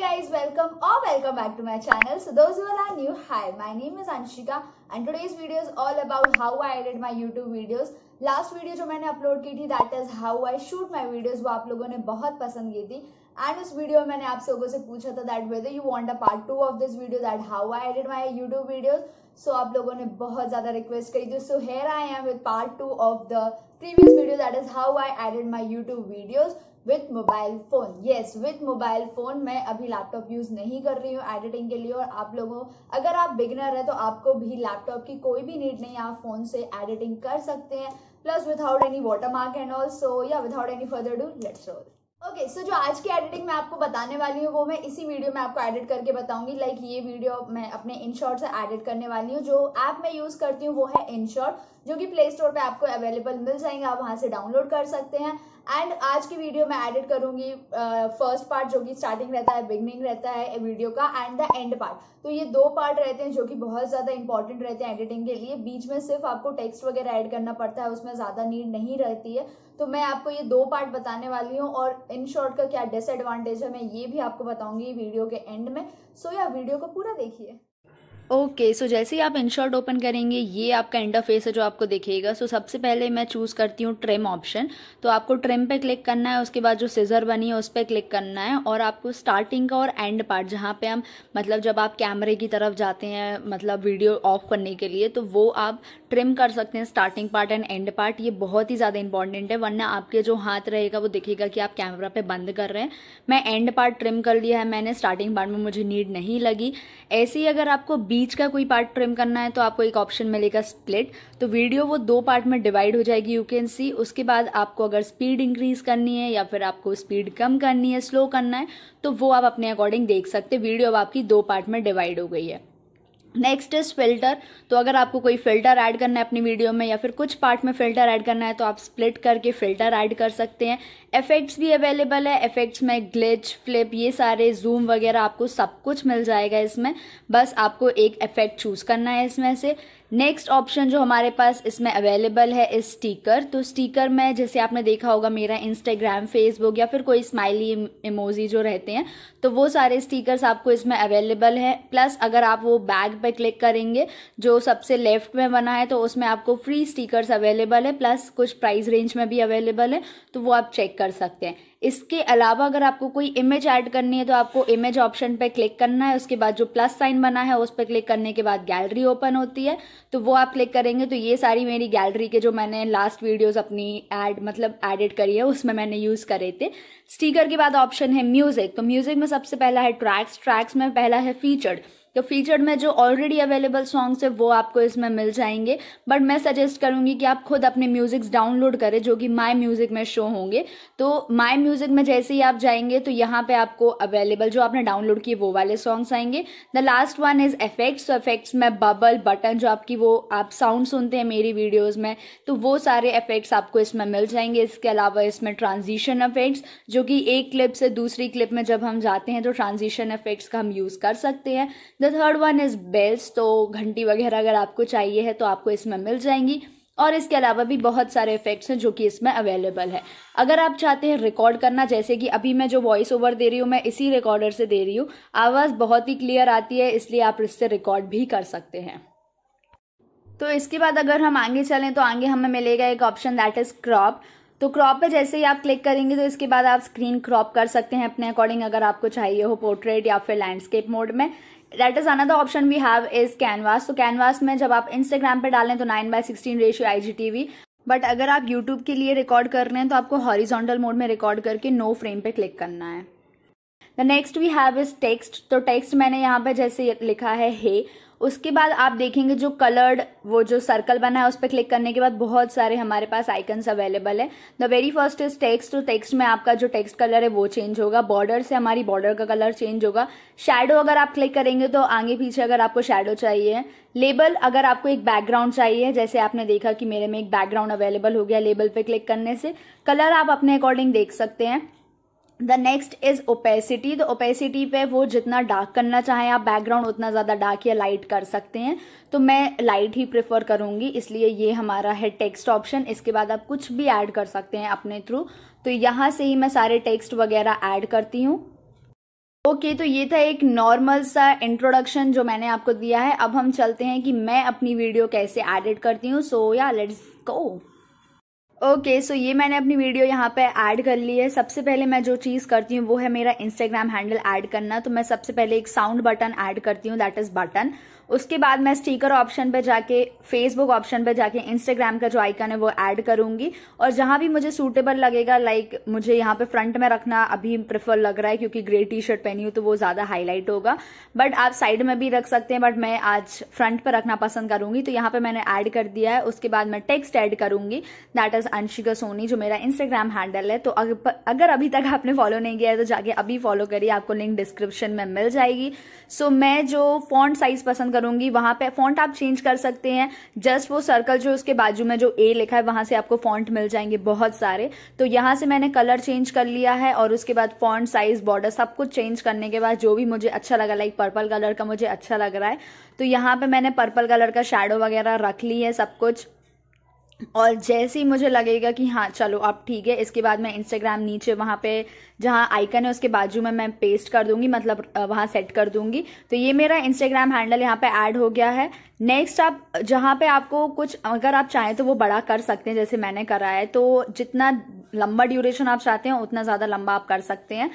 guys, welcome or welcome back to my channel. So those who are new, hi, my name is Anshika and today's video is all about how I edit my YouTube videos. Last video जो मैंने upload की थी that is how I shoot my videos वो आप लोगों ने बहुत पसंद की थी एंड उस वीडियो में मैंने आप लोगों से पूछा था that whether you want a part two of this video that how I edit my YouTube videos so आप लोगों ने बहुत ज्यादा रिक्वेस्ट करी थी so here I am with part two of the previous video that is how I edit my YouTube with mobile phone yes with mobile phone मैं अभी laptop use नहीं कर रही हूँ एडिटिंग के लिए और आप लोगों अगर आप बिगनर है तो आपको भी लैपटॉप की कोई भी नीड नहीं आप फ़ोन से एडिटिंग कर सकते हैं plus without any watermark and all so या without any further do let's roll okay okay, so so जो आज की एडिटिंग मैं आपको बताने वाली हूँ वो मैं इसी वीडियो में आपको एडिट करके बताऊंगी लाइक like ये वीडियो मैं अपने शॉर्ट से एडिट करने वाली हूँ जो ऐप मैं यूज़ करती हूँ वो है इनशॉर्ट जो कि प्ले स्टोर पे आपको अवेलेबल मिल जाएंगे आप वहाँ से डाउनलोड कर सकते हैं एंड आज की वीडियो मैं एडिट करूंगी फर्स्ट uh, पार्ट जो कि स्टार्टिंग रहता है बिगनिंग रहता है वीडियो का एंड द एंड पार्ट तो ये दो पार्ट रहते हैं जो कि बहुत ज़्यादा इंपॉर्टेंट रहते हैं एडिटिंग के लिए बीच में सिर्फ आपको टेक्स्ट वगैरह ऐड करना पड़ता है उसमें ज़्यादा नीड नहीं रहती है तो मैं आपको ये दो पार्ट बताने वाली हूँ और इन शॉर्ट का क्या डिसएडवांटेज है मैं ये भी आपको बताऊंगी वीडियो के एंड में सो so, या वीडियो को पूरा देखिए ओके okay, सो so जैसे ही आप इनशॉर्ट ओपन करेंगे ये आपका इंटरफेस है जो आपको दिखेगा सो so सबसे पहले मैं चूज़ करती हूँ ट्रिम ऑप्शन तो आपको ट्रिम पे क्लिक करना है उसके बाद जो सीजर बनी है उस पर क्लिक करना है और आपको स्टार्टिंग का और एंड पार्ट जहाँ पे हम मतलब जब आप कैमरे की तरफ जाते हैं मतलब वीडियो ऑफ करने के लिए तो वो आप ट्रिम कर सकते हैं starting part and end part ये बहुत ही ज़्यादा इंपॉर्टेंट है वरना आपके जो हाथ रहेगा वो दिखेगा कि आप कैमरा पर बंद कर रहे हैं मैं एंड पार्ट ट्रिम कर लिया है मैंने स्टार्टिंग पार्ट में मुझे नीड नहीं लगी ऐसे ही अगर आपको बी बीच का कोई पार्ट ट्रिम करना है तो आपको एक ऑप्शन मिलेगा स्प्लिट तो वीडियो वो दो पार्ट में डिवाइड हो जाएगी यू कैन सी उसके बाद आपको अगर स्पीड इंक्रीज करनी है या फिर आपको स्पीड कम करनी है स्लो करना है तो वो आप अपने अकॉर्डिंग देख सकते वीडियो अब आपकी दो पार्ट में डिवाइड हो गई है नेक्स्ट इज फिल्टर तो अगर आपको कोई फिल्टर ऐड करना है अपनी वीडियो में या फिर कुछ पार्ट में फिल्टर ऐड करना है तो आप स्प्लिट करके फिल्टर ऐड कर सकते हैं इफेक्ट्स भी अवेलेबल है इफेक्ट्स में ग्लिच फ्लिप ये सारे जूम वगैरह आपको सब कुछ मिल जाएगा इसमें बस आपको एक इफेक्ट चूज करना है इसमें से नेक्स्ट ऑप्शन जो हमारे पास इसमें अवेलेबल है इस स्टीकर तो स्टीकर में जैसे आपने देखा होगा मेरा इंस्टाग्राम फेसबुक या फिर कोई स्माइली इमोजी जो रहते हैं तो वो सारे स्टीकर्स आपको इसमें अवेलेबल है प्लस अगर आप वो बैग पे क्लिक करेंगे जो सबसे लेफ्ट में बना है तो उसमें आपको फ्री स्टीकर अवेलेबल है प्लस कुछ प्राइस रेंज में भी अवेलेबल है तो वो आप चेक कर सकते हैं इसके अलावा अगर आपको कोई इमेज ऐड करनी है तो आपको इमेज ऑप्शन पर क्लिक करना है उसके बाद जो प्लस साइन बना है उस पर क्लिक करने के बाद गैलरी ओपन होती है तो वो आप क्लिक करेंगे तो ये सारी मेरी गैलरी के जो मैंने लास्ट वीडियोज़ अपनी एड मतलब एडिट करी है उसमें मैंने यूज़ करे थे स्टीकर के बाद ऑप्शन है म्यूज़िक तो म्यूज़िक में सबसे पहला है ट्रैक्स ट्रैक्स में पहला है फीचर्ड तो फीचर्ड में जो ऑलरेडी अवेलेबल सॉन्ग्स है वो आपको इसमें मिल जाएंगे बट मैं सजेस्ट करूंगी कि आप खुद अपने म्यूजिक्स डाउनलोड करें जो कि माई म्यूजिक में शो होंगे तो माई म्यूजिक में जैसे ही आप जाएंगे तो यहाँ पे आपको अवेलेबल जो आपने डाउनलोड किए वो वाले सॉन्ग्स आएंगे the last one is effects तो एफेक्ट्स में बबल बटन जो आपकी वो आप साउंड सुनते हैं मेरी वीडियोज़ में तो वो सारे इफेक्ट्स आपको इसमें मिल जाएंगे इसके अलावा इसमें ट्रांजिशन इफेक्ट्स जो कि एक क्लिप से दूसरी क्लिप में जब हम जाते हैं तो ट्रांजिशन इफेक्ट्स का हम यूज़ कर सकते हैं the third one is bells तो घंटी वगैरह अगर आपको चाहिए है तो आपको इसमें मिल जाएंगी और इसके अलावा भी बहुत सारे इफेक्ट्स हैं जो कि इसमें अवेलेबल है अगर आप चाहते हैं रिकॉर्ड करना जैसे कि अभी मैं जो वॉइस ओवर दे रही हूँ मैं इसी रिकॉर्डर से दे रही हूँ आवाज़ बहुत ही क्लियर आती है इसलिए आप इससे रिकॉर्ड भी कर सकते हैं तो इसके बाद अगर हम आगे चलें तो आगे हमें मिलेगा एक ऑप्शन दैट इज़ क्रॉप तो क्रॉप पे जैसे ही आप क्लिक करेंगे तो इसके बाद आप स्क्रीन क्रॉप कर सकते हैं अपने अकॉर्डिंग अगर आपको चाहिए हो पोर्ट्रेट या फिर लैंडस्केप मोड में that is another option we have is canvas तो कैनवास में जब आप इंस्टाग्राम पे डालें तो nine by sixteen ratio IGTV but अगर आप यूट्यूब के लिए रिकॉर्ड कर रहे हैं तो आपको हॉरिजॉन्टल मोड में रिकॉर्ड करके नो फ्रेम पे क्लिक करना है the next we have is text तो टेक्स्ट मैंने यहाँ पे जैसे लिखा है हे hey, उसके बाद आप देखेंगे जो कलर्ड वो जो सर्कल बना है उस पर क्लिक करने के बाद बहुत सारे हमारे पास आइकन्स अवेलेबल है the very first is text तो टेक्स्ट में आपका जो टेक्स्ट कलर है वो चेंज होगा बॉर्डर से हमारी बॉर्डर का कलर चेंज होगा शेडो अगर आप क्लिक करेंगे तो आगे पीछे अगर आपको शेडो चाहिए लेबल अगर आपको एक बैकग्राउंड चाहिए जैसे आपने देखा कि मेरे में एक बैकग्राउंड अवेलेबल हो गया लेबल पे क्लिक करने से कलर आप अपने अकॉर्डिंग देख सकते हैं द नेक्स्ट इज ओपेसिटी तो ओपेसिटी पे वो जितना डार्क करना चाहें आप बैकग्राउंड उतना ज़्यादा डार्क या लाइट कर सकते हैं तो मैं लाइट ही प्रेफर करूंगी इसलिए ये हमारा है टेक्स्ट ऑप्शन इसके बाद आप कुछ भी ऐड कर सकते हैं अपने थ्रू तो यहाँ से ही मैं सारे टेक्स्ट वगैरह ऐड करती हूँ ओके okay, तो ये था एक नॉर्मल सा इंट्रोडक्शन जो मैंने आपको दिया है अब हम चलते हैं कि मैं अपनी वीडियो कैसे एडिट करती हूँ सो या let's go okay okay, so so ये मैंने अपनी वीडियो यहाँ पे ऐड कर ली है सबसे पहले मैं जो चीज़ करती हूँ वो है मेरा इंस्टाग्राम हैंडल ऐड करना तो मैं सबसे पहले एक साउंड बटन ऐड करती हूँ दैट इज़ बटन उसके बाद मैं स्टीकर ऑप्शन पे जाके फेसबुक ऑप्शन पे जाके इंस्टाग्राम का जो आइकन है वो ऐड करूंगी और जहां भी मुझे सूटेबल लगेगा लाइक like, मुझे यहाँ पे फ्रंट में रखना अभी प्रेफर लग रहा है क्योंकि ग्रे टी शर्ट पहनी हूँ तो वो ज्यादा हाईलाइट होगा बट आप साइड में भी रख सकते हैं बट मैं आज फ्रंट पर रखना पसंद करूंगी तो यहाँ पे मैंने ऐड कर दिया है उसके बाद मैं टेक्स्ट ऐड करूंगी दैट इज अंशिका सोनी जो मेरा इंस्टाग्राम हैंडल है तो अगर अभी तक आपने फॉलो नहीं किया है तो जाके अभी फॉलो करिए आपको लिंक डिस्क्रिप्शन में मिल जाएगी सो so, मैं जो फॉन्ट साइज पसंद करूंगी वहां पे फॉन्ट आप चेंज कर सकते हैं जस्ट वो सर्कल जो उसके बाजू में जो ए लिखा है वहां से आपको फॉन्ट मिल जाएंगे बहुत सारे तो यहां से मैंने कलर चेंज कर लिया है और उसके बाद फॉन्ट साइज बॉर्डर सब कुछ चेंज करने के बाद जो भी मुझे अच्छा लगा लाइक पर्पल कलर का मुझे अच्छा लग रहा है तो यहाँ पे मैंने पर्पल कलर का शेडो वगैरह रख ली है सब कुछ और जैसे ही मुझे लगेगा कि हाँ चलो अब ठीक है इसके बाद मैं इंस्टाग्राम नीचे वहाँ पे जहाँ आइकन है उसके बाजू में मैं पेस्ट कर दूंगी मतलब वहाँ सेट कर दूंगी तो ये मेरा इंस्टाग्राम हैंडल यहाँ पे ऐड हो गया है नेक्स्ट आप जहाँ पे आपको कुछ अगर आप चाहें तो वो बड़ा कर सकते हैं जैसे मैंने करा है तो जितना लंबा ड्यूरेशन आप चाहते हैं उतना ज़्यादा लंबा आप कर सकते हैं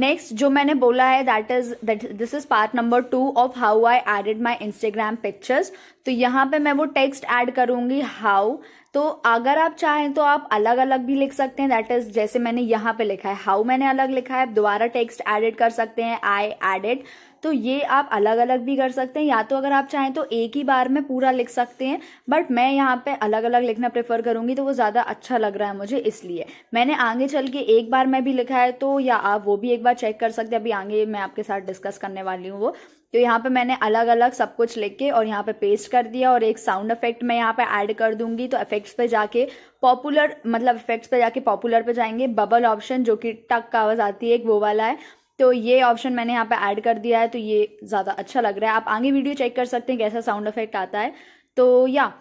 नेक्स्ट जो मैंने बोला है that is that this is part number two of how I added my Instagram pictures तो यहाँ पे मैं वो टेक्स्ट ऐड करूंगी हाउ तो अगर आप चाहें तो आप अलग अलग भी लिख सकते हैं दैट इज जैसे मैंने यहाँ पे लिखा है हाउ मैंने अलग लिखा है आप दोबारा टेक्स्ट एडिट कर सकते हैं आई एडिट तो ये आप अलग अलग भी कर सकते हैं या तो अगर आप चाहें तो एक ही बार में पूरा लिख सकते हैं बट मैं यहाँ पे अलग अलग लिखना प्रेफर करूँगी तो वो ज़्यादा अच्छा लग रहा है मुझे इसलिए मैंने आगे चल के एक बार में भी लिखा है तो या आप वो भी एक बार चेक कर सकते हैं अभी आगे मैं आपके साथ डिस्कस करने वाली हूँ वो तो यहाँ पे मैंने अलग अलग सब कुछ लिख के और यहाँ पे पेस्ट कर दिया और एक साउंड इफेक्ट मैं यहाँ पे ऐड कर दूंगी तो इफेक्ट्स पे जाके पॉपुलर मतलब इफेक्ट्स पे जाके पॉपुलर पे जाएंगे बबल ऑप्शन जो कि टक का आवाज़ आती है एक वो वाला है तो ये ऑप्शन मैंने यहाँ पे ऐड कर दिया है तो ये ज़्यादा अच्छा लग रहा है आप आगे वीडियो चेक कर सकते हैं कैसा साउंड इफेक्ट आता है तो या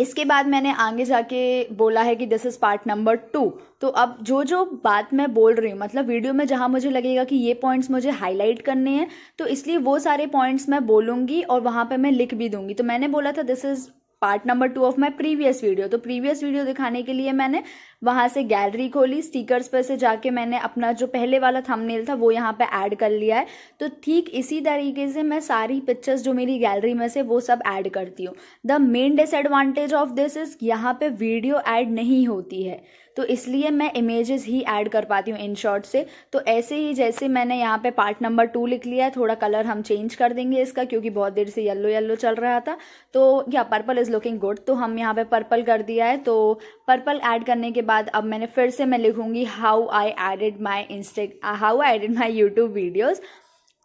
इसके बाद मैंने आगे जाके बोला है कि this is part number two तो अब जो जो बात मैं बोल रही हूँ मतलब वीडियो में जहाँ मुझे लगेगा कि ये पॉइंट्स मुझे हाईलाइट करने हैं तो इसलिए वो सारे पॉइंट्स मैं बोलूँगी और वहाँ पे मैं लिख भी दूंगी तो मैंने बोला था this is part number two of my previous video तो प्रीवियस वीडियो दिखाने के लिए मैंने वहां से गैलरी खोली स्टिकर्स पर से जाके मैंने अपना जो पहले वाला थंबनेल था वो यहाँ पे ऐड कर लिया है तो ठीक इसी तरीके से मैं सारी पिक्चर्स जो मेरी गैलरी में से वो सब ऐड करती हूँ the main disadvantage of this is यहाँ पे वीडियो एड नहीं होती है तो इसलिए मैं इमेजेस ही ऐड कर पाती हूँ इन शॉर्ट से तो ऐसे ही जैसे मैंने यहाँ पे पार्ट नंबर टू लिख लिया है थोड़ा कलर हम चेंज कर देंगे इसका क्योंकि बहुत देर से येलो येलो चल रहा था तो या पर्पल इज़ लुकिंग गुड तो हम यहाँ पे पर्पल कर दिया है तो पर्पल ऐड करने के बाद अब मैंने फिर से मैं लिखूंगी how I added my insta how I added my YouTube videos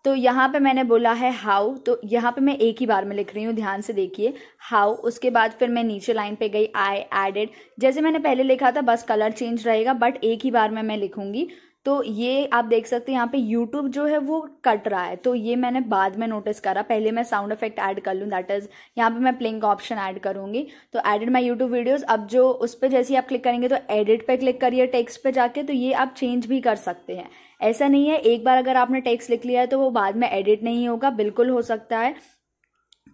तो यहाँ पे मैंने बोला है हाउ तो यहाँ पे मैं एक ही बार में लिख रही हूँ ध्यान से देखिए हाउ उसके बाद फिर मैं नीचे लाइन पे गई आई एडेड जैसे मैंने पहले लिखा था बस कलर चेंज रहेगा बट एक ही बार में मैं लिखूंगी तो ये आप देख सकते हैं यहाँ पे YouTube जो है वो कट रहा है तो ये मैंने बाद में नोटिस करा पहले मैं साउंड इफेक्ट ऐड कर लूँ दैट इज़ यहाँ पे मैं प्लिंग ऑप्शन ऐड करूंगी तो एडिड माई यूट्यूब वीडियोज़ अब जो उस पर जैसे ही आप क्लिक करेंगे तो एडिट पे क्लिक करिए टेक्स्ट पे जाके तो ये आप चेंज भी कर सकते हैं ऐसा नहीं है एक बार अगर आपने टेक्स्ट लिख लिया है तो वो बाद में एडिट नहीं होगा बिल्कुल हो सकता है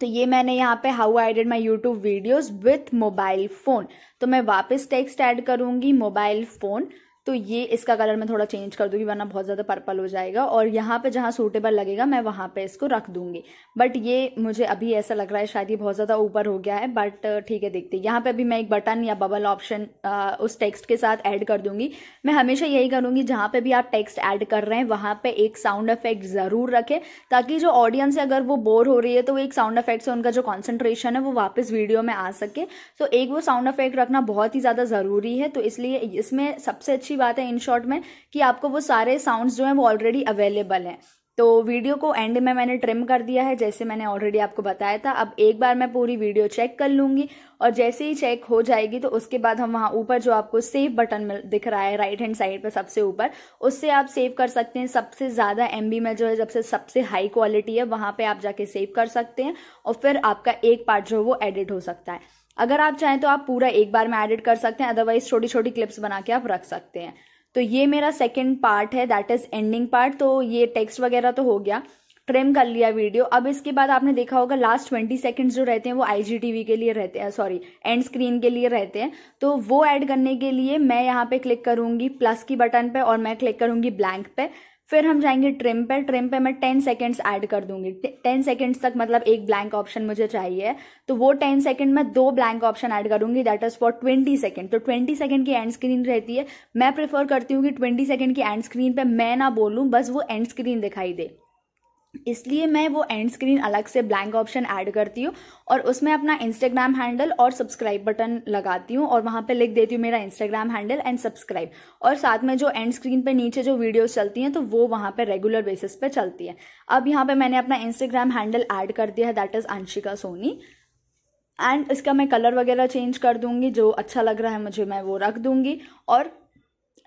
तो ये मैंने यहाँ पे how I did my YouTube videos with mobile phone तो मैं वापस टेक्स्ट ऐड करूँगी मोबाइल फ़ोन तो ये इसका कलर मैं थोड़ा चेंज कर दूंगी वरना बहुत ज़्यादा पर्पल हो जाएगा और यहाँ पे जहाँ सूटेबल लगेगा मैं वहां पे इसको रख दूंगी बट ये मुझे अभी ऐसा लग रहा है शायद ये बहुत ज़्यादा ऊपर हो गया है बट ठीक है देखते यहाँ पे अभी मैं एक बटन या बबल ऑप्शन उस टेक्स्ट के साथ ऐड कर दूंगी मैं हमेशा यही करूंगी जहां पर भी आप टेक्स्ट ऐड कर रहे हैं वहां पर एक साउंड इफेक्ट ज़रूर रखे ताकि जो ऑडियंस है अगर वो बोर हो रही है तो एक साउंड इफेक्ट से उनका जो कॉन्सेंट्रेशन है वो वापस वीडियो में आ सके तो एक वो साउंड इफेक्ट रखना बहुत ही ज़्यादा ज़रूरी है तो इसलिए इसमें सबसे अच्छी अच्छी बात है इन शॉर्ट में कि आपको वो सारे साउंड्स जो हैं वो ऑलरेडी अवेलेबल हैं तो वीडियो को एंड में मैंने ट्रिम कर दिया है जैसे मैंने ऑलरेडी आपको बताया था अब एक बार मैं पूरी वीडियो चेक कर लूंगी और जैसे ही चेक हो जाएगी तो उसके बाद हम वहाँ ऊपर जो आपको सेव बटन मिल दिख रहा है राइट हैंड साइड पर सबसे ऊपर उससे आप सेव कर सकते हैं सबसे ज़्यादा एम में जो है सबसे सबसे हाई क्वालिटी है वहाँ पर आप जाके सेव कर सकते हैं और फिर आपका एक पार्ट जो है वो एडिट हो सकता है अगर आप चाहें तो आप पूरा एक बार में एडिट कर सकते हैं अदरवाइज छोटी छोटी क्लिप्स बना के आप रख सकते हैं तो ये मेरा सेकेंड पार्ट है दैट इज एंडिंग पार्ट तो ये टेक्स्ट वगैरह तो हो गया ट्रिम कर लिया वीडियो अब इसके बाद आपने देखा होगा लास्ट ट्वेंटी सेकेंड्स जो रहते हैं वो आईजीटीवी के लिए रहते हैं सॉरी एंड स्क्रीन के लिए रहते हैं तो वो ऐड करने के लिए मैं यहाँ पे क्लिक करूंगी प्लस की बटन पे और मैं क्लिक करूंगी ब्लैंक पे फिर हम जाएंगे ट्रिम पे ट्रिम पे मैं टेन सेकेंड्स ऐड कर दूंगी टेन सेकेंड्स तक मतलब एक ब्लैंक ऑप्शन मुझे चाहिए तो वो टेन सेकेंड में दो ब्लैंक ऑप्शन ऐड करूंगी that is for twenty second तो ट्वेंटी सेकेंड की एंड स्क्रीन रहती है मैं प्रेफर करती हूँ कि ट्वेंटी सेकेंड की एंड स्क्रीन पे मैं ना बोलूँ बस वो एंड स्क्रीन दिखाई दे इसलिए मैं वो एंड स्क्रीन अलग से ब्लैंक ऑप्शन ऐड करती हूँ और उसमें अपना इंस्टाग्राम हैंडल और सब्सक्राइब बटन लगाती हूँ और वहाँ पे लिख देती हूँ मेरा इंस्टाग्राम हैंडल एंड सब्सक्राइब और साथ में जो एंड स्क्रीन पे नीचे जो वीडियोस चलती हैं तो वो वहाँ पे रेगुलर बेसिस पे चलती है अब यहाँ पर मैंने अपना इंस्टाग्राम हैंडल ऐड कर दिया है that is Anshika Soni and इसका मैं कलर वगैरह चेंज कर दूंगी जो अच्छा लग रहा है मुझे मैं वो रख दूंगी और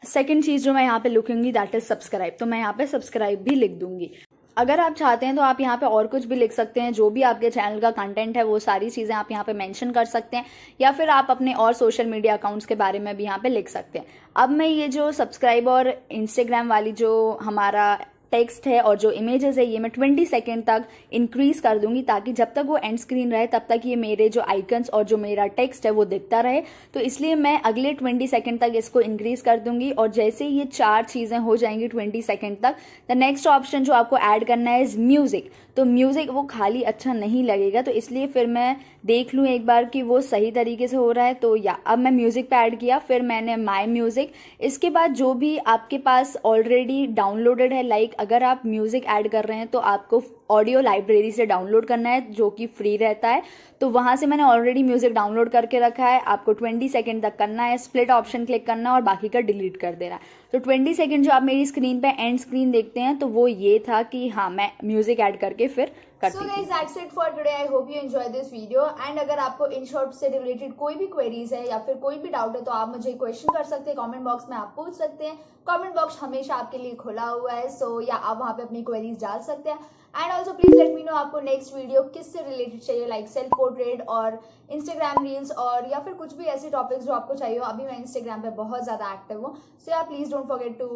सेकेंड चीज़ जो मैं यहाँ पे लिखूंगी दैट इज़ सब्सक्राइब तो मैं यहाँ पे सब्सक्राइब भी लिख दूंगी अगर आप चाहते हैं तो आप यहाँ पे और कुछ भी लिख सकते हैं जो भी आपके चैनल का कंटेंट है वो सारी चीज़ें आप यहाँ पे मेंशन कर सकते हैं या फिर आप अपने और सोशल मीडिया अकाउंट्स के बारे में भी यहाँ पे लिख सकते हैं अब मैं ये जो सब्सक्राइब और इंस्टाग्राम वाली जो हमारा टेक्स्ट है और जो इमेजेस है ये मैं ट्वेंटी सेकेंड तक इंक्रीज कर दूंगी ताकि जब तक वो एंड स्क्रीन रहे तब तक ये मेरे जो आइकन्स और जो मेरा टेक्स्ट है वो दिखता रहे तो इसलिए मैं अगले ट्वेंटी सेकेंड तक इसको इंक्रीज कर दूंगी और जैसे ये चार चीज़ें हो जाएंगी ट्वेंटी सेकेंड तक द नेक्स्ट ऑप्शन जो आपको एड करना है इज म्यूज़िक तो म्यूज़िक वो खाली अच्छा नहीं लगेगा तो इसलिए फिर मैं देख लूँ एक बार कि वो सही तरीके से हो रहा है तो या अब मैं म्यूज़िक पे ऐड किया फिर मैंने माई म्यूज़िक इसके बाद जो भी आपके पास ऑलरेडी डाउनलोडेड है लाइक अगर आप म्यूज़िक ऐड कर रहे हैं तो आपको ऑडियो लाइब्रेरी से डाउनलोड करना है जो कि फ्री रहता है तो वहां से मैंने ऑलरेडी म्यूज़िक डाउनलोड करके रखा है आपको ट्वेंटी सेकेंड तक करना है स्प्लिट ऑप्शन क्लिक करना है और बाकी का डिलीट कर देना है तो ट्वेंटी सेकेंड जो आप मेरी स्क्रीन पे एंड स्क्रीन देखते हैं तो वो ये था कि हाँ मैं म्यूजिक ऐड करके फिर करती so guys, that's it for today. I hope you enjoy this video. अगर आपको इन शॉर्ट से रिलेटेड कोई भी क्वेरीज है या फिर कोई भी डाउट है तो आप मुझे क्वेश्चन कर सकते हैं कॉमेंट बॉक्स में आप पूछ सकते हैं कॉमेंट बॉक्स हमेशा आपके लिए खुला हुआ है सो so, या आप वहाँ पे अपनी क्वेरीज डाल सकते हैं and also please let me know आपको नेक्स्ट वीडियो किस से रिलेटेड चाहिए लाइक सेल्फ पोर्ट्रेट और इंस्टाग्राम रील्स और या फिर कुछ भी ऐसे टॉपिक्स जो आपको चाहिए हो अभी मैं इंस्टाग्राम पे बहुत ज़्यादा एक्टिव हूँ so yeah please don't forget to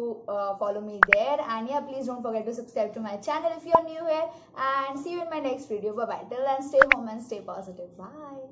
follow me there and yeah please don't forget to subscribe to my channel if you are new here and see you in my next video bye till and stay home and stay positive bye